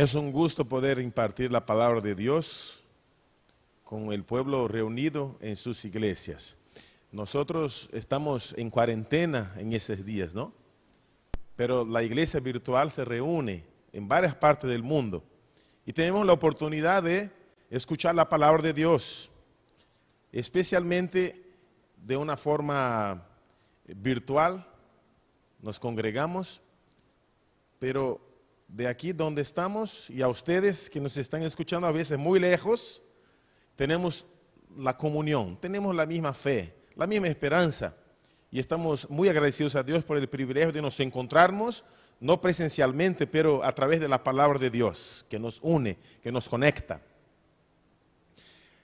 Es un gusto poder impartir la palabra de Dios con el pueblo reunido en sus iglesias. Nosotros estamos en cuarentena en esos días, ¿no? Pero la iglesia virtual se reúne en varias partes del mundo y tenemos la oportunidad de escuchar la palabra de Dios, especialmente de una forma virtual, nos congregamos, pero de aquí donde estamos y a ustedes que nos están escuchando a veces muy lejos, tenemos la comunión, tenemos la misma fe, la misma esperanza y estamos muy agradecidos a Dios por el privilegio de nos encontrarnos, no presencialmente, pero a través de la palabra de Dios que nos une, que nos conecta.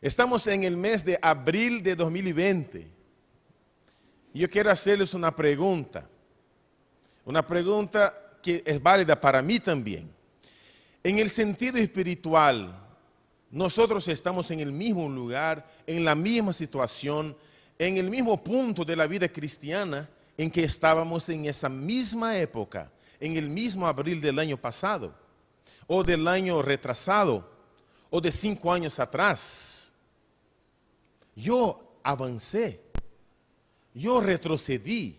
Estamos en el mes de abril de 2020. y Yo quiero hacerles una pregunta. Una pregunta que es válida para mí también. En el sentido espiritual, nosotros estamos en el mismo lugar, en la misma situación, en el mismo punto de la vida cristiana en que estábamos en esa misma época, en el mismo abril del año pasado, o del año retrasado, o de cinco años atrás. Yo avancé, yo retrocedí,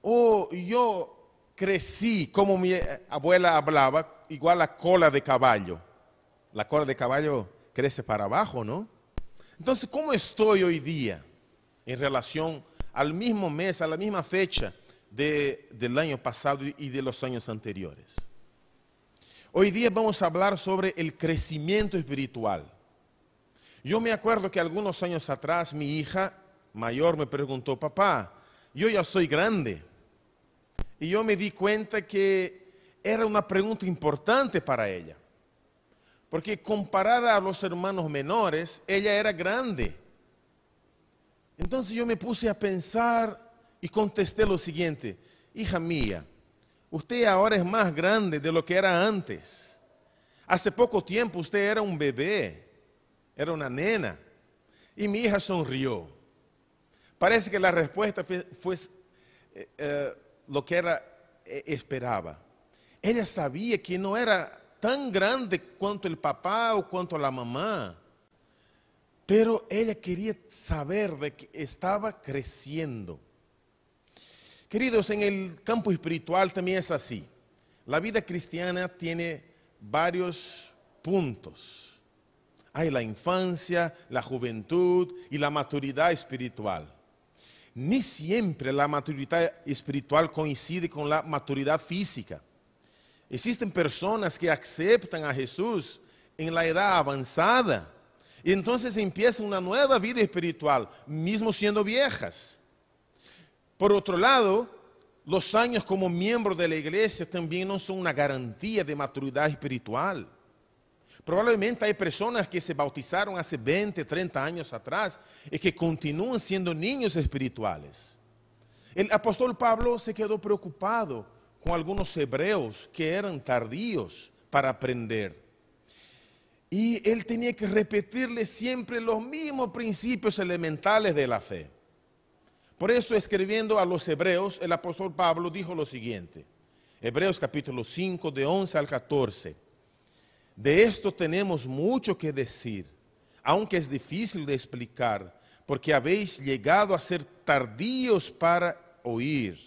o yo crecí, como mi eh, abuela hablaba, igual a cola de caballo. La cola de caballo crece para abajo, ¿no? Entonces, ¿cómo estoy hoy día en relación al mismo mes, a la misma fecha del año pasado y de los años anteriores? Hoy día vamos a hablar sobre el crecimiento espiritual. Yo me acuerdo que algunos años atrás mi hija mayor me preguntó, papá, yo ya soy grande, y yo me di cuenta que era una pregunta importante para ella. Porque comparada a los hermanos menores, ella era grande. Entonces yo me puse a pensar y contesté lo siguiente, hija mía, usted ahora es más grande de lo que era antes. Hace poco tiempo usted era un bebé, era una nena. Y mi hija sonrió. Parece que la respuesta fue, eh, eh, lo que era, eh, esperaba. Ella sabía que no era tan grande cuanto el papá o cuanto la mamá, pero ella quería saber de que estaba creciendo. Queridos, en el campo espiritual también es así. La vida cristiana tiene varios puntos. Hay la infancia, la juventud y la maturidad espiritual ni siempre la maturidad espiritual coincide con la maturidad física. Existen personas que aceptan a Jesús en la edad avanzada y entonces empiezan una nueva vida espiritual, mismo siendo viejas. Por otro lado, los años como miembro de la iglesia también no son una garantía de maturidad espiritual. Probablemente hay personas que se bautizaron hace 20, 30 años atrás y que continúan siendo niños espirituales. El apóstol Pablo se quedó preocupado con algunos hebreos que eran tardíos para aprender. Y él tenía que repetirle siempre los mismos principios elementales de la fe. Por eso escribiendo a los hebreos, el apóstol Pablo dijo lo siguiente. Hebreos capítulo 5 de 11 al 14. De esto tenemos mucho que decir, aunque es difícil de explicar, porque habéis llegado a ser tardíos para oír,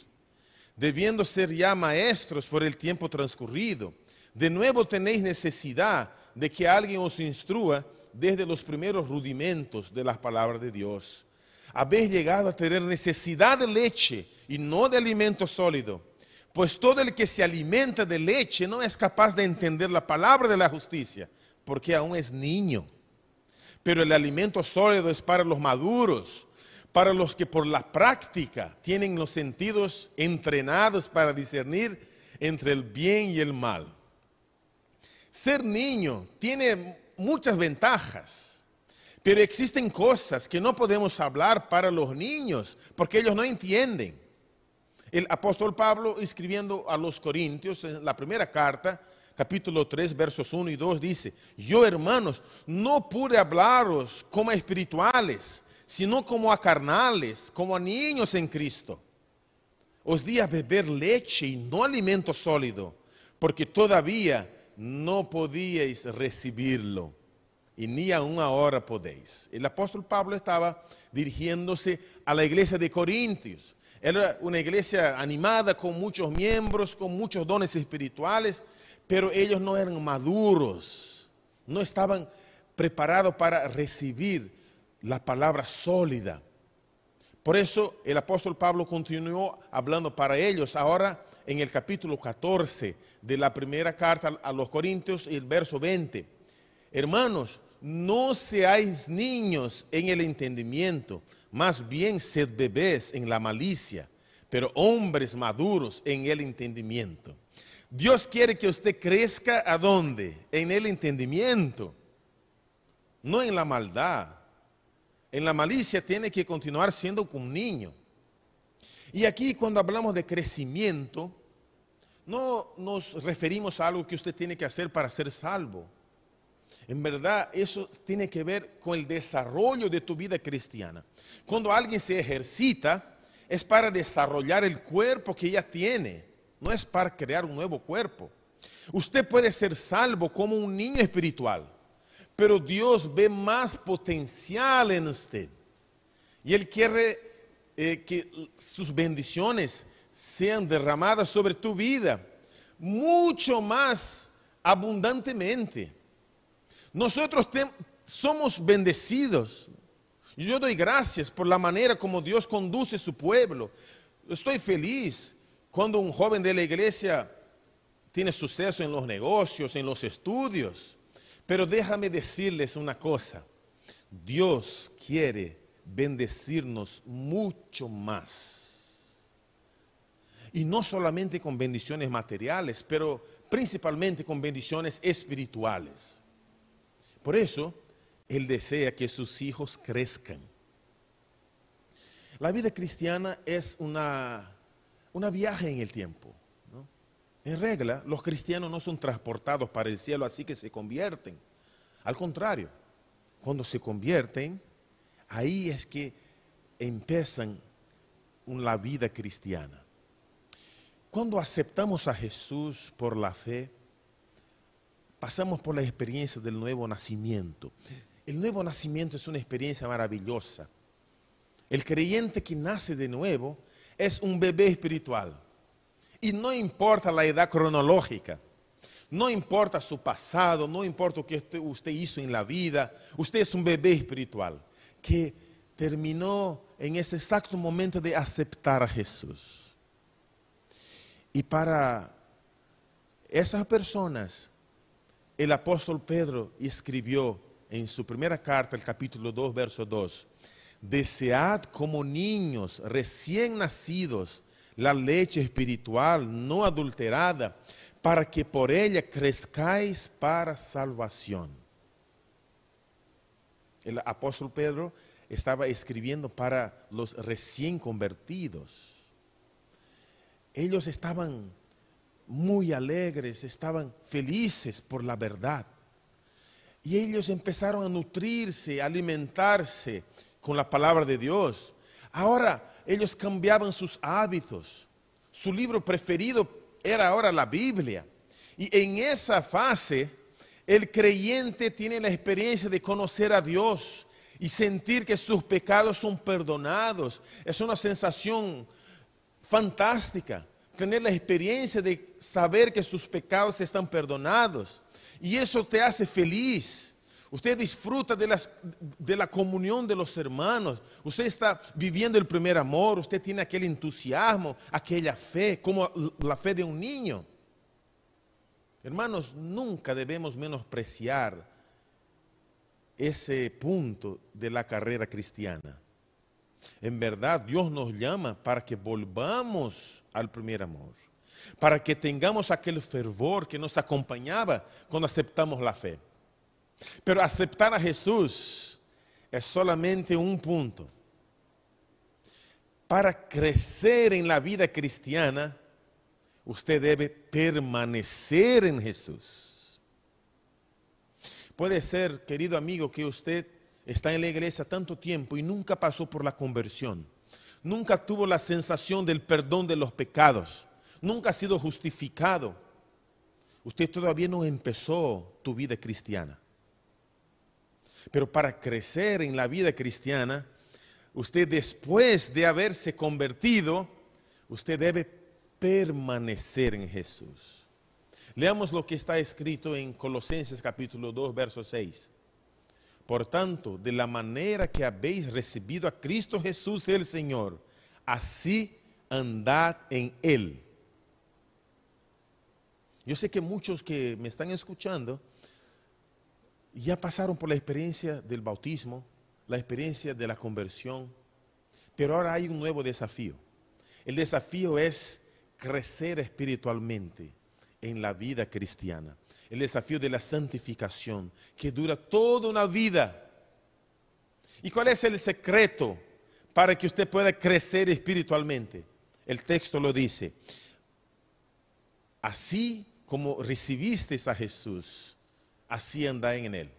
debiendo ser ya maestros por el tiempo transcurrido. De nuevo tenéis necesidad de que alguien os instruya desde los primeros rudimentos de las palabras de Dios. Habéis llegado a tener necesidad de leche y no de alimento sólido pues todo el que se alimenta de leche no es capaz de entender la palabra de la justicia, porque aún es niño. Pero el alimento sólido es para los maduros, para los que por la práctica tienen los sentidos entrenados para discernir entre el bien y el mal. Ser niño tiene muchas ventajas, pero existen cosas que no podemos hablar para los niños porque ellos no entienden el apóstol Pablo escribiendo a los Corintios, en la primera carta, capítulo 3, versos 1 y 2, dice, yo hermanos, no pude hablaros como a espirituales, sino como a carnales, como a niños en Cristo. Os di a beber leche y no alimento sólido, porque todavía no podíais recibirlo y ni aún ahora podéis. El apóstol Pablo estaba dirigiéndose a la iglesia de Corintios, era una iglesia animada con muchos miembros, con muchos dones espirituales, pero ellos no eran maduros, no estaban preparados para recibir la palabra sólida. Por eso el apóstol Pablo continuó hablando para ellos. Ahora en el capítulo 14 de la primera carta a los Corintios, el verso 20. Hermanos, no seáis niños en el entendimiento, más bien sed bebés en la malicia, pero hombres maduros en el entendimiento. Dios quiere que usted crezca a dónde? En el entendimiento, no en la maldad. En la malicia tiene que continuar siendo como un niño. Y aquí cuando hablamos de crecimiento, no nos referimos a algo que usted tiene que hacer para ser salvo en verdad, eso tiene que ver con el desarrollo de tu vida cristiana. Cuando alguien se ejercita, es para desarrollar el cuerpo que ya tiene, no es para crear un nuevo cuerpo. Usted puede ser salvo como un niño espiritual, pero Dios ve más potencial en usted. Y Él quiere eh, que sus bendiciones sean derramadas sobre tu vida mucho más abundantemente. Nosotros somos bendecidos. Yo doy gracias por la manera como Dios conduce su pueblo. Estoy feliz cuando un joven de la iglesia tiene suceso en los negocios, en los estudios. Pero déjame decirles una cosa. Dios quiere bendecirnos mucho más. Y no solamente con bendiciones materiales, pero principalmente con bendiciones espirituales. Por eso, Él desea que sus hijos crezcan. La vida cristiana es una, viaje en el tiempo. En regla, los cristianos no son transportados para el cielo así que se convierten. Al contrario, cuando se convierten, ahí es que empiezan la vida cristiana. Cuando aceptamos a Jesús por la fe, pasamos por la experiencia del nuevo nacimiento. El nuevo nacimiento es una experiencia maravillosa. El creyente que nace de nuevo es un bebé espiritual. Y no importa la edad cronológica, no importa su pasado, no importa lo que usted hizo en la vida, usted es un bebé espiritual que terminó en ese exacto momento de aceptar a Jesús. Y para esas personas el apóstol Pedro escribió en su primera carta, el capítulo 2, verso 2, desead como niños recién nacidos la leche espiritual no adulterada, para que por ella crezcáis para salvación. El apóstol Pedro estaba escribiendo para los recién convertidos. Ellos estaban muy alegres, estaban felices por la verdad. Y ellos empezaron a nutrirse, a alimentarse con la palabra de Dios. Ahora ellos cambiaban sus hábitos. Su libro preferido era ahora la Biblia. Y en esa fase, el creyente tiene la experiencia de conocer a Dios y sentir que sus pecados son perdonados. Es una sensación fantástica tener la experiencia de saber que sus pecados están perdonados. Y eso te hace feliz. Usted disfruta de, las, de la comunión de los hermanos. Usted está viviendo el primer amor. Usted tiene aquel entusiasmo, aquella fe, como la fe de un niño. Hermanos, nunca debemos menospreciar ese punto de la carrera cristiana. En verdad, Dios nos llama para que volvamos al primer amor, para que tengamos aquel fervor que nos acompañaba cuando aceptamos la fe. Pero aceptar a Jesús es solamente un punto. Para crecer en la vida cristiana, usted debe permanecer en Jesús. Puede ser, querido amigo, que usted está en la iglesia tanto tiempo y nunca pasó por la conversión, nunca tuvo la sensación del perdón de los pecados, nunca ha sido justificado, usted todavía no empezó tu vida cristiana. Pero para crecer en la vida cristiana, usted después de haberse convertido, usted debe permanecer en Jesús. Leamos lo que está escrito en Colosenses capítulo 2, verso 6. Por tanto, de la manera que habéis recibido a Cristo Jesús el Señor, así andad en Él. Yo sé que muchos que me están escuchando ya pasaron por la experiencia del bautismo, la experiencia de la conversión, pero ahora hay un nuevo desafío. El desafío es crecer espiritualmente en la vida cristiana el desafío de la santificación que dura toda una vida. ¿Y cuál es el secreto para que usted pueda crecer espiritualmente? El texto lo dice. Así como recibiste a Jesús, así andá en él.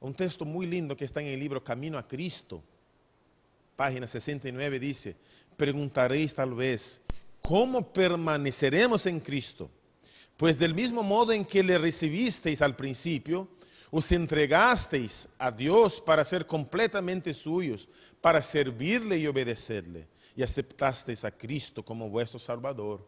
Un texto muy lindo que está en el libro Camino a Cristo, página 69, dice, preguntaréis tal vez, ¿cómo permaneceremos en Cristo? Pues del mismo modo en que le recibisteis al principio, os entregasteis a Dios para ser completamente suyos, para servirle y obedecerle, y aceptasteis a Cristo como vuestro Salvador.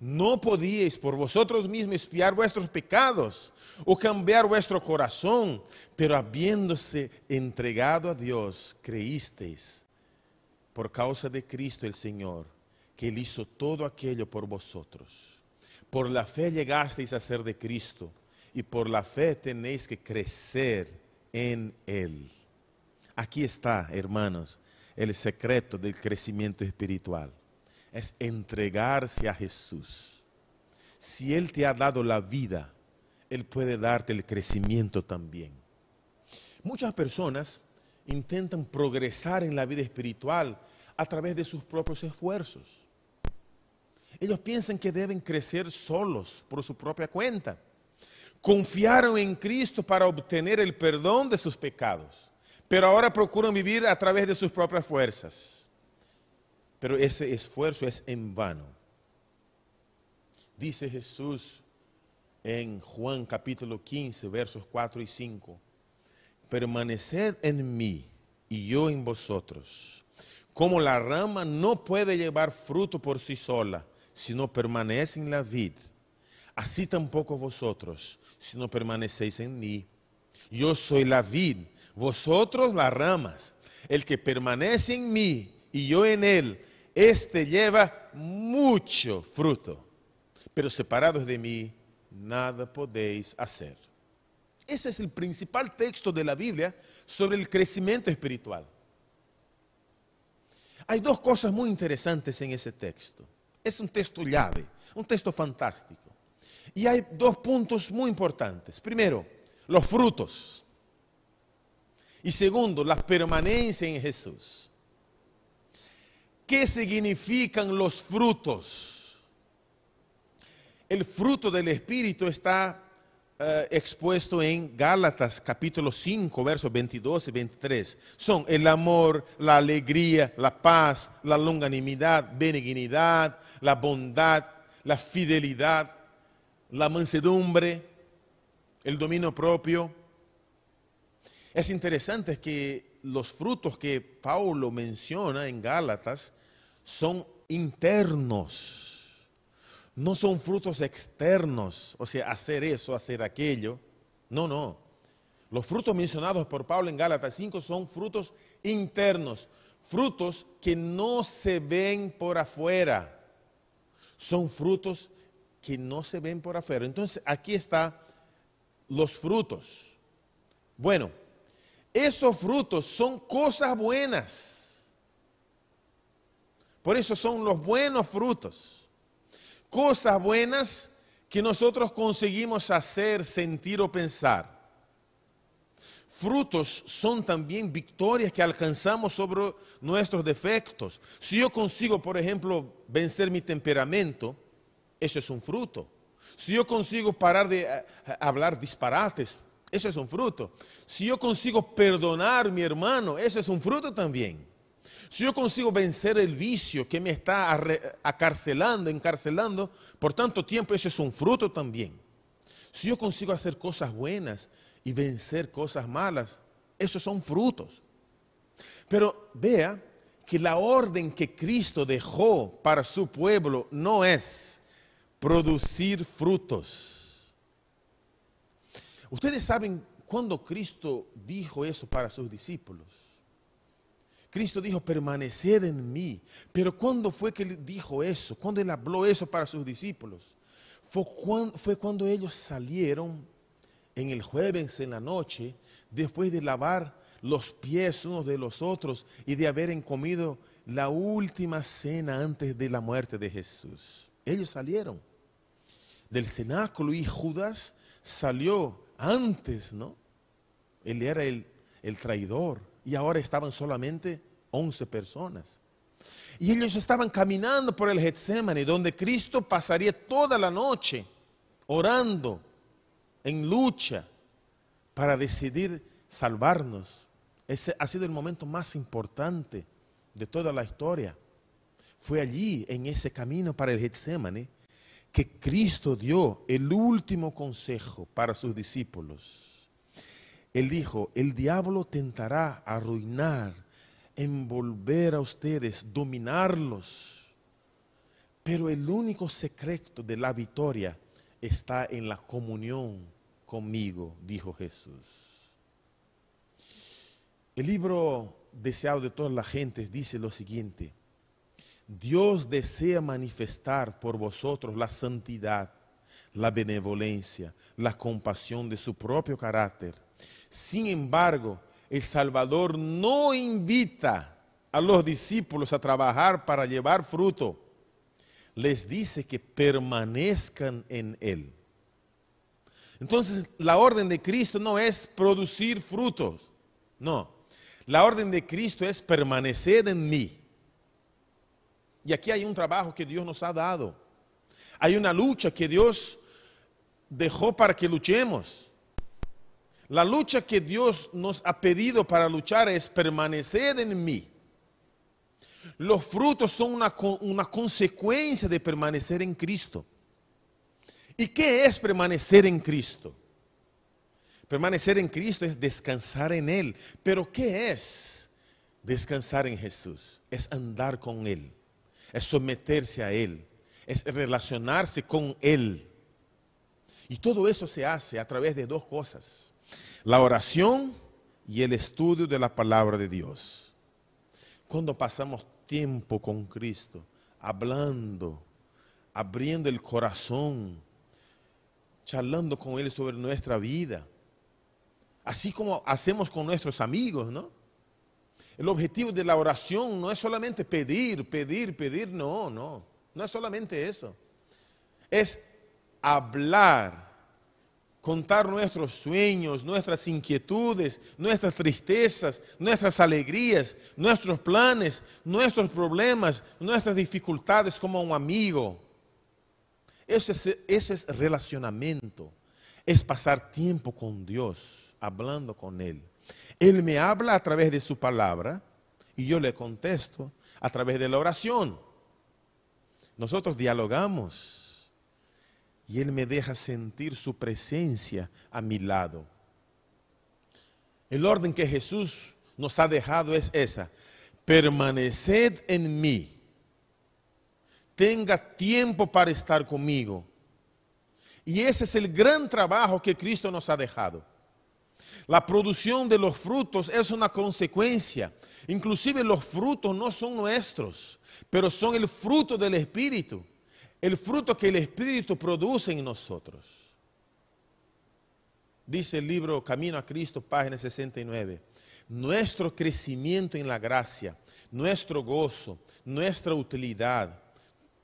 No podíais por vosotros mismos espiar vuestros pecados o cambiar vuestro corazón, pero habiéndose entregado a Dios, creísteis por causa de Cristo el Señor, que Él hizo todo aquello por vosotros por la fe llegasteis a ser de Cristo y por la fe tenéis que crecer en Él. Aquí está, hermanos, el secreto del crecimiento espiritual. Es entregarse a Jesús. Si Él te ha dado la vida, Él puede darte el crecimiento también. Muchas personas intentan progresar en la vida espiritual a través de sus propios esfuerzos ellos piensan que deben crecer solos por su propia cuenta. Confiaron en Cristo para obtener el perdón de sus pecados, pero ahora procuran vivir a través de sus propias fuerzas. Pero ese esfuerzo es en vano. Dice Jesús en Juan capítulo 15, versos 4 y 5, permaneced en mí y yo en vosotros. Como la rama no puede llevar fruto por sí sola, si no permanece en la vid, así tampoco vosotros, si no permanecéis en mí. Yo soy la vid, vosotros las ramas. El que permanece en mí y yo en él, este lleva mucho fruto. Pero separados de mí, nada podéis hacer. Ese es el principal texto de la Biblia sobre el crecimiento espiritual. Hay dos cosas muy interesantes en ese texto. Es un texto llave, un texto fantástico. Y hay dos puntos muy importantes. Primero, los frutos. Y segundo, la permanencia en Jesús. ¿Qué significan los frutos? El fruto del Espíritu está eh, expuesto en Gálatas capítulo 5, versos 22 y 23. Son el amor, la alegría, la paz, la longanimidad, benignidad, la bondad, la fidelidad, la mansedumbre, el dominio propio. Es interesante que los frutos que Paulo menciona en Gálatas son internos no son frutos externos, o sea, hacer eso, hacer aquello. No, no. Los frutos mencionados por Pablo en Gálatas 5 son frutos internos, frutos que no se ven por afuera. Son frutos que no se ven por afuera. Entonces, aquí están los frutos. Bueno, esos frutos son cosas buenas. Por eso son los buenos frutos cosas buenas que nosotros conseguimos hacer, sentir o pensar. Frutos son también victorias que alcanzamos sobre nuestros defectos. Si yo consigo, por ejemplo, vencer mi temperamento, eso es un fruto. Si yo consigo parar de eh, eh, hablar disparates, eso es un fruto. Si yo consigo perdonar a mi hermano, eso es un fruto también. Si yo consigo vencer el vicio que me está acarcelando, encarcelando por tanto tiempo, eso es un fruto también. Si yo consigo hacer cosas buenas y vencer cosas malas, esos son frutos. Pero vea que la orden que Cristo dejó para su pueblo no es producir frutos. Ustedes saben cuándo Cristo dijo eso para sus discípulos Cristo dijo, permaneced en mí. Pero ¿cuándo fue que dijo eso? ¿Cuándo él habló eso para sus discípulos? Fue cuando, ellos salieron en el jueves, en la noche, después de lavar los pies unos de los otros y de haber comido la última cena antes de la muerte de Jesús. Ellos salieron del cenáculo y Judas salió antes, ¿no? Él era el traidor y ahora estaban solamente 11 personas. Y ellos estaban caminando por el Getsemane, donde Cristo pasaría toda la noche orando, en lucha, para decidir salvarnos. Ese ha sido el momento más importante de toda la historia. Fue allí, en ese camino para el Getsemane, que Cristo dio el último consejo para sus discípulos. Él dijo, el diablo tentará arruinar, envolver a ustedes, dominarlos. Pero el único secreto de la victoria está en la comunión conmigo, dijo Jesús. El libro deseado de todas las gentes dice lo siguiente. Dios desea manifestar por vosotros la santidad, la benevolencia, la compasión de su propio carácter sin embargo, el Salvador no invita a los discípulos a trabajar para llevar fruto. Les dice que permanezcan en Él. Entonces, la orden de Cristo no es producir frutos. No. La orden de Cristo es permanecer en mí. Y aquí hay un trabajo que Dios nos ha dado. Hay una lucha que Dios dejó para que luchemos. La lucha que Dios nos ha pedido para luchar es permanecer en mí. Los frutos son una, consecuencia de permanecer en Cristo. ¿Y qué es permanecer en Cristo? Permanecer en Cristo es descansar en Él. Pero ¿qué es descansar en Jesús? Es andar con Él, es someterse a Él, es relacionarse con Él. Y todo eso se hace a través de dos cosas la oración y el estudio de la palabra de Dios. Cuando pasamos tiempo con Cristo, hablando, abriendo el corazón, charlando con Él sobre nuestra vida, así como hacemos con nuestros amigos, ¿no? El objetivo de la oración no es solamente pedir, pedir, pedir, no, no, no es solamente eso. Es hablar contar nuestros sueños, nuestras inquietudes, nuestras tristezas, nuestras alegrías, nuestros planes, nuestros problemas, nuestras dificultades como un amigo. Eso es, eso es relacionamiento, es pasar tiempo con Dios, hablando con Él. Él me habla a través de su palabra y yo le contesto a través de la oración. Nosotros dialogamos y Él me deja sentir su presencia a mi lado. El orden que Jesús nos ha dejado es esa. Permaneced en mí. Tenga tiempo para estar conmigo. Y ese es el gran trabajo que Cristo nos ha dejado. La producción de los frutos es una consecuencia. Inclusive los frutos no son nuestros, pero son el fruto del Espíritu el fruto que el Espíritu produce en nosotros. Dice el libro Camino a Cristo, página 69. Nuestro crecimiento en la gracia, nuestro gozo, nuestra utilidad,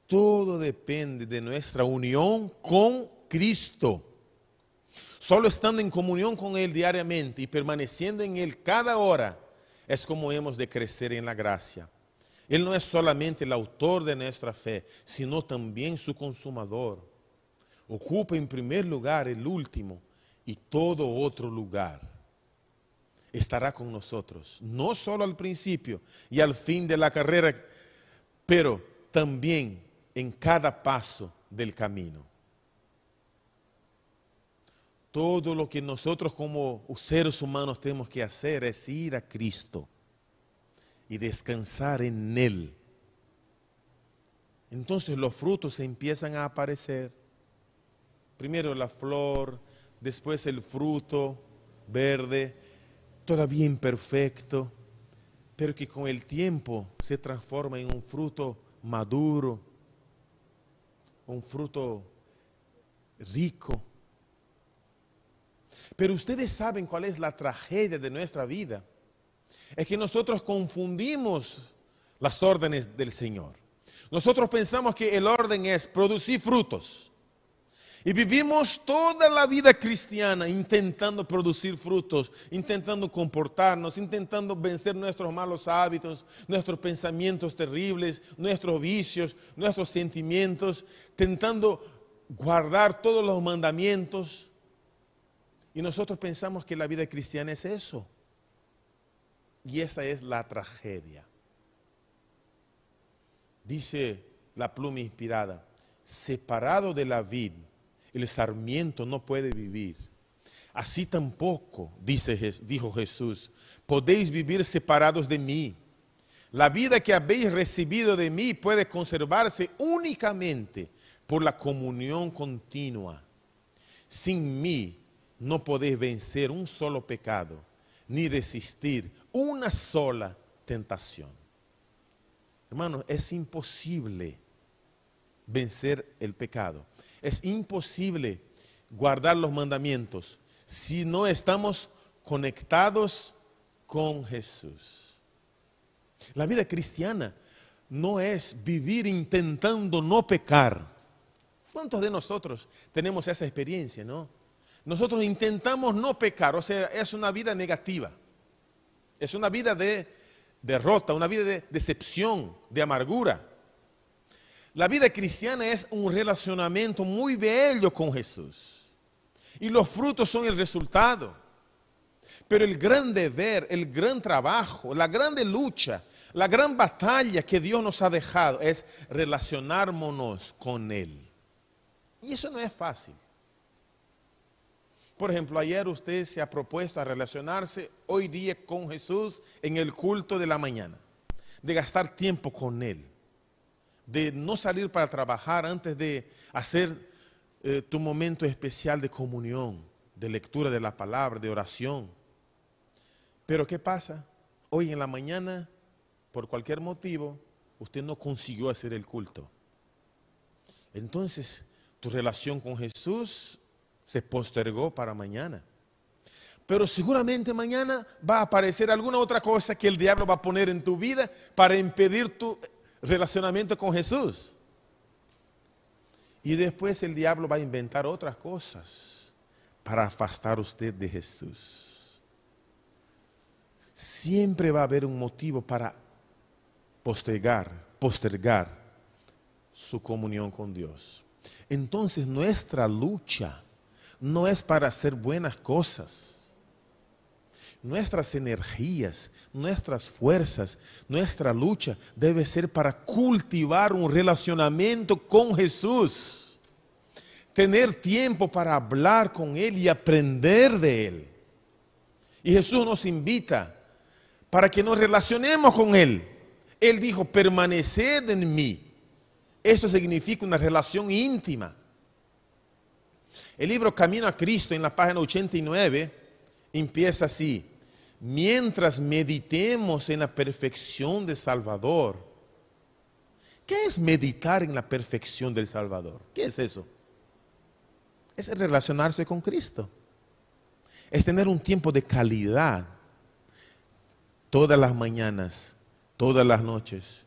todo depende de nuestra unión con Cristo. Solo estando en comunión con Él diariamente y permaneciendo en Él cada hora es como hemos de crecer en la gracia él no es solamente el autor de nuestra fe, sino también su consumador. Ocupa en primer lugar el último y todo otro lugar. Estará con nosotros, no solo al principio y al fin de la carrera, pero también en cada paso del camino. Todo lo que nosotros como seres humanos tenemos que hacer es ir a Cristo y descansar en Él. Entonces los frutos empiezan a aparecer. Primero la flor, después el fruto verde, todavía imperfecto, pero que con el tiempo se transforma en un fruto maduro, un fruto rico. Pero ustedes saben cuál es la tragedia de nuestra vida es que nosotros confundimos las órdenes del Señor. Nosotros pensamos que el orden es producir frutos. Y vivimos toda la vida cristiana intentando producir frutos, intentando comportarnos, intentando vencer nuestros malos hábitos, nuestros pensamientos terribles, nuestros vicios, nuestros sentimientos, intentando guardar todos los mandamientos. Y nosotros pensamos que la vida cristiana es eso. Y esa es la tragedia. Dice la pluma inspirada, separado de la vid, el sarmiento no puede vivir. Así tampoco, dice, dijo Jesús, podéis vivir separados de mí. La vida que habéis recibido de mí puede conservarse únicamente por la comunión continua. Sin mí no podéis vencer un solo pecado, ni resistir una sola tentación. Hermanos, es imposible vencer el pecado. Es imposible guardar los mandamientos si no estamos conectados con Jesús. La vida cristiana no es vivir intentando no pecar. ¿Cuántos de nosotros tenemos esa experiencia, no? Nosotros intentamos no pecar, o sea, es una vida negativa. Es una vida de derrota, una vida de decepción, de amargura. La vida cristiana es un relacionamiento muy bello con Jesús. Y los frutos son el resultado. Pero el gran deber, el gran trabajo, la grande lucha, la gran batalla que Dios nos ha dejado es relacionarnos con Él. Y eso no es fácil. Por ejemplo, ayer usted se ha propuesto a relacionarse hoy día con Jesús en el culto de la mañana, de gastar tiempo con Él, de no salir para trabajar antes de hacer eh, tu momento especial de comunión, de lectura de la palabra, de oración. Pero ¿qué pasa? Hoy en la mañana, por cualquier motivo, usted no consiguió hacer el culto. Entonces, tu relación con Jesús se postergó para mañana. Pero seguramente mañana va a aparecer alguna otra cosa que el diablo va a poner en tu vida para impedir tu relacionamiento con Jesús. Y después el diablo va a inventar otras cosas para afastar usted de Jesús. Siempre va a haber un motivo para postergar, postergar su comunión con Dios. Entonces nuestra lucha no es para hacer buenas cosas. Nuestras energías, nuestras fuerzas, nuestra lucha debe ser para cultivar un relacionamiento con Jesús. Tener tiempo para hablar con Él y aprender de Él. Y Jesús nos invita para que nos relacionemos con Él. Él dijo, permaneced en mí. Esto significa una relación íntima el libro Camino a Cristo en la página 89 empieza así. Mientras meditemos en la perfección del Salvador. ¿Qué es meditar en la perfección del Salvador? ¿Qué es eso? Es relacionarse con Cristo. Es tener un tiempo de calidad todas las mañanas, todas las noches.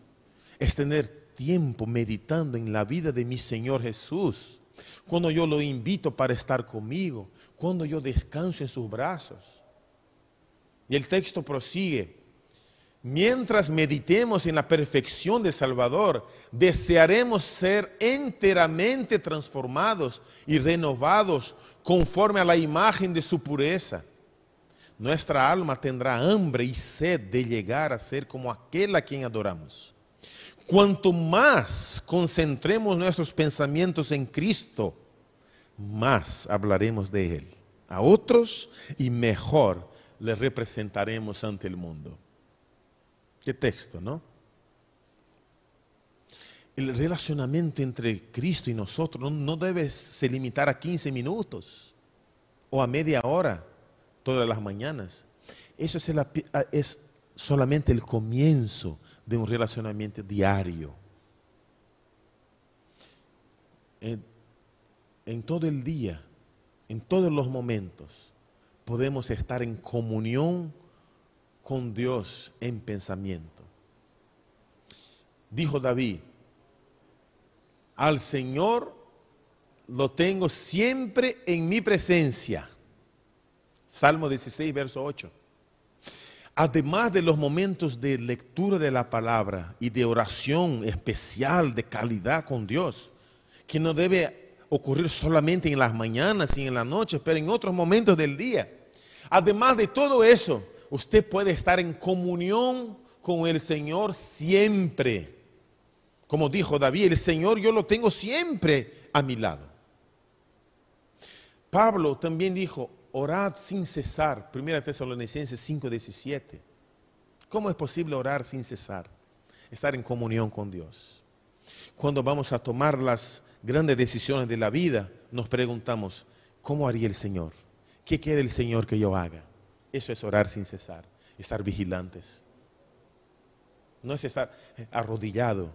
Es tener tiempo meditando en la vida de mi Señor Jesús cuando yo lo invito para estar conmigo, cuando yo descanso en sus brazos. Y el texto prosigue, mientras meditemos en la perfección de Salvador, desearemos ser enteramente transformados y renovados conforme a la imagen de su pureza. Nuestra alma tendrá hambre y sed de llegar a ser como aquel a quien adoramos. Cuanto más concentremos nuestros pensamientos en Cristo, más hablaremos de Él a otros y mejor le representaremos ante el mundo. Qué texto, ¿no? El relacionamiento entre Cristo y nosotros no, debe se limitar a 15 minutos o a media hora todas las mañanas. Eso es, la solamente el comienzo de un relacionamiento diario. En, todo el día, en todos los momentos, podemos estar en comunión con Dios en pensamiento. Dijo David, al Señor lo tengo siempre en mi presencia. Salmo 16, verso 8 además de los momentos de lectura de la palabra y de oración especial de calidad con Dios, que no debe ocurrir solamente en las mañanas y en las noches, pero en otros momentos del día. Además de todo eso, usted puede estar en comunión con el Señor siempre. Como dijo David, el Señor yo lo tengo siempre a mi lado. Pablo también dijo, orad sin cesar. Primera Tesalonicenses 5:17. ¿Cómo es posible orar sin cesar? Estar en comunión con Dios. Cuando vamos a tomar las grandes decisiones de la vida, nos preguntamos, ¿cómo haría el Señor? ¿Qué quiere el Señor que yo haga? Eso es orar sin cesar, estar vigilantes. No es estar eh, arrodillado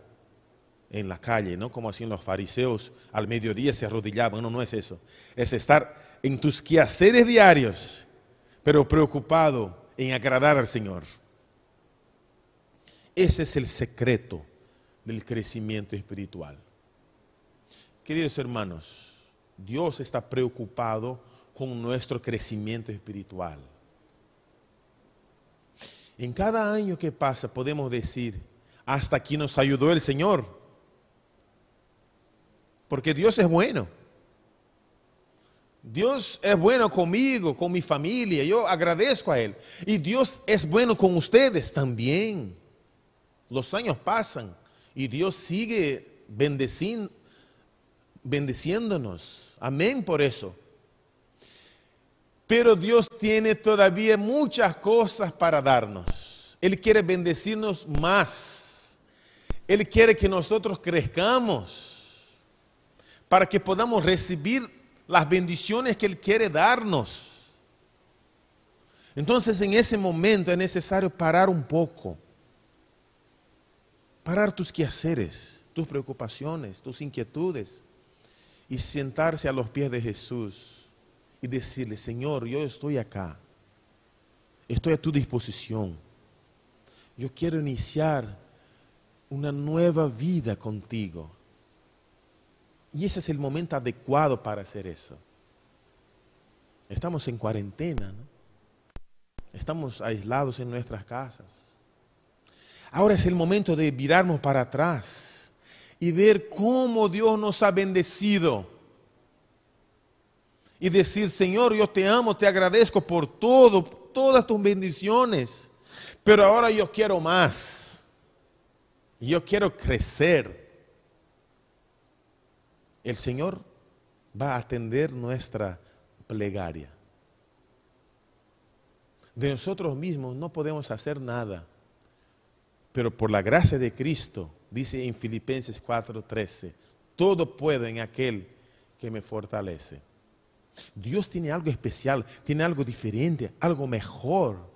en la calle, ¿no? Como hacían los fariseos, al mediodía se arrodillaban. No, no es eso. Es estar en tus quehaceres diarios, pero preocupado en agradar al Señor. Ese es el secreto del crecimiento espiritual. Queridos hermanos, Dios está preocupado con nuestro crecimiento espiritual. En cada año que pasa podemos decir, hasta aquí nos ayudó el Señor. Porque Dios es bueno. Dios es bueno conmigo, con mi familia, yo agradezco a Él. Y Dios es bueno con ustedes también. Los años pasan y Dios sigue bendeciéndonos. Amén por eso. Pero Dios tiene todavía muchas cosas para darnos. Él quiere bendecirnos más. Él quiere que nosotros crezcamos para que podamos recibir las bendiciones que Él quiere darnos. Entonces en ese momento es necesario parar un poco, parar tus quehaceres, tus preocupaciones, tus inquietudes y sentarse a los pies de Jesús y decirle, Señor, yo estoy acá, estoy a tu disposición, yo quiero iniciar una nueva vida contigo. Y ese es el momento adecuado para hacer eso. Estamos en cuarentena, estamos aislados en nuestras casas. Ahora es el momento de mirarnos para atrás y ver cómo Dios nos ha bendecido. Y decir, Señor, yo te amo, te agradezco por todo, todas tus bendiciones. Pero ahora yo quiero más. Yo quiero crecer el Señor va a atender nuestra plegaria. De nosotros mismos no podemos hacer nada, pero por la gracia de Cristo, dice en Filipenses 4:13, todo puedo en aquel que me fortalece. Dios tiene algo especial, tiene algo diferente, algo mejor.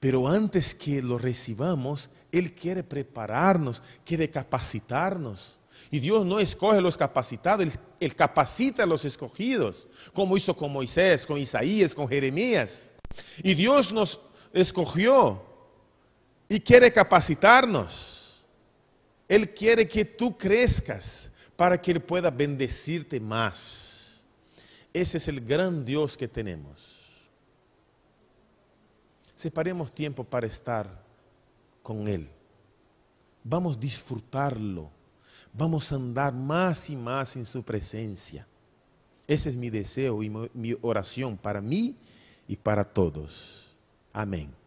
Pero antes que lo recibamos, Él quiere prepararnos, quiere capacitarnos. Y Dios no escoge los capacitados, él, él, capacita a los escogidos, como hizo con Moisés, con Isaías, con Jeremías. Y Dios nos escogió y quiere capacitarnos. Él quiere que tú crezcas para que Él pueda bendecirte más. Ese es el gran Dios que tenemos. Separemos tiempo para estar con Él. Vamos a disfrutarlo vamos a andar más y más en su presencia. Ese es mi deseo y mi oración para mí y para todos. Amén.